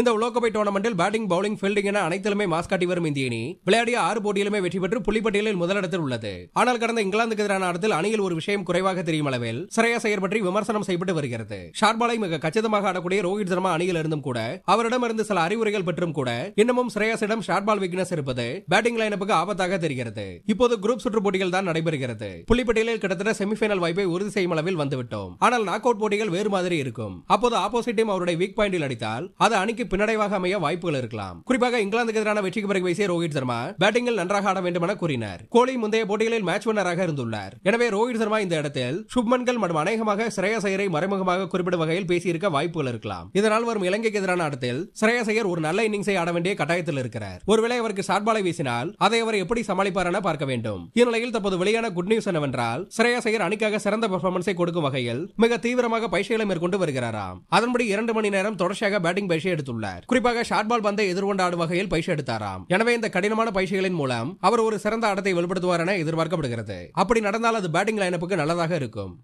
இந்த உலோகோப்பை டோர்னமெண்டில் பேட்டிங் பவுலிங் ஃபீல்டிங் என அனைத்திலுமே மாஸ் காட்டி வரும் இந்திய அணி விளையாடிய ஆறு போட்டியிலுமே வெற்றி பெற்று புள்ளிப்பட்டியலில் முதலிடத்தில் உள்ளது ஆனால் கடந்த இங்கிலாந்துக்கு எதிரான ஆட்டத்தில் அணியில் ஒரு விஷயம் குறைவாக தெரியும் அளவில் சிறையாஸ் செயல் பற்றி விமர்சனம் செய்யப்பட்டு வருகிறது ஷார்பாலை மிக கச்சிதமாக ஆடக்கூடிய ரோஹித் சர்மா அணியில் இருந்தும் கூட அவரிடமிருந்து சில அறிவுரைகள் பெற்றும் கூட இன்னமும் சிறையாசிடம் ஷார்பால் வீக்னஸ் இருப்பது பேட்டிங் லைனப்புக்கு ஆபத்தாக தெரிகிறது இப்போது குரூப் சுற்று போட்டிகள் தான் நடைபெறுகிறது புள்ளிப்பட்டியலில் கிட்டத்தட்ட செமிபைனல் வாய்ப்பை உறுதி செய்யும் அளவில் வந்துவிட்டோம் ஆனால் நாக் அவுட் போட்டிகள் வேறு மாதிரி இருக்கும் அப்போது ஆப்போசிட் டீம் அவருடைய வீக் பாயிண்டில் அடித்தால் அது அணிக்கு வெற்றிக்கு பின்னடைவாக அமைய வாய்ப்புகள் இருக்கலாம் குறிப்பாக இங்கிலாந்துக்கு எதிரான வெற்றிக்கு பிறகு பேசிய ரோஹித் சர்மா பேட்டிங்கில் நன்றாக ஆட வேண்டும் என கூறினார் கோலி முந்தைய போட்டிகளில் மேட்ச் வின்னராக இருந்துள்ளார் எனவே ரோஹித் சர்மா இந்த இடத்தில் சுப்மன்கள் மற்றும் அநேகமாக ஸ்ரேயஸ் ஐயரை மறைமுகமாக குறிப்பிடும் வகையில் பேசியிருக்க வாய்ப்புகள் இருக்கலாம் இதனால் வரும் இலங்கைக்கு எதிரான இடத்தில் ஸ்ரேயஸ் ஐயர் ஒரு நல்ல இன்னிங்ஸை ஆட வேண்டிய கட்டாயத்தில் இருக்கிறார் ஒருவேளை அவருக்கு சாட்பாலை வீசினால் அதை அவர் எப்படி சமாளிப்பார் என பார்க்க வேண்டும் இந்நிலையில் தற்போது வெளியான குட் நியூஸ் என்னவென்றால் ஸ்ரேயஸ் ஐயர் அணிக்காக சிறந்த பெர்ஃபார்மன்ஸை கொடுக்கும் வகையில் மிக தீவிரமாக பயிற்சிகளை மேற்கொண்டு வருகிறாராம் அதன்படி இரண்டு மணி நேரம் தொடர்ச்சியாக பேட்டிங் பயிற்சி எடுத்துள்ளார் எடுத்துள்ளார் குறிப்பாக ஷார்ட் பால் பந்தை எதிர்கொண்டாடும் ஆடும் வகையில் பயிற்சி எடுத்தாராம் எனவே இந்த கடினமான பயிற்சிகளின் மூலம் அவர் ஒரு சிறந்த ஆட்டத்தை வெளிப்படுத்துவார் என எதிர்பார்க்கப்படுகிறது அப்படி நடந்தால் அது பேட்டிங் லைனப்புக்கு நல்லதாக இருக்கும்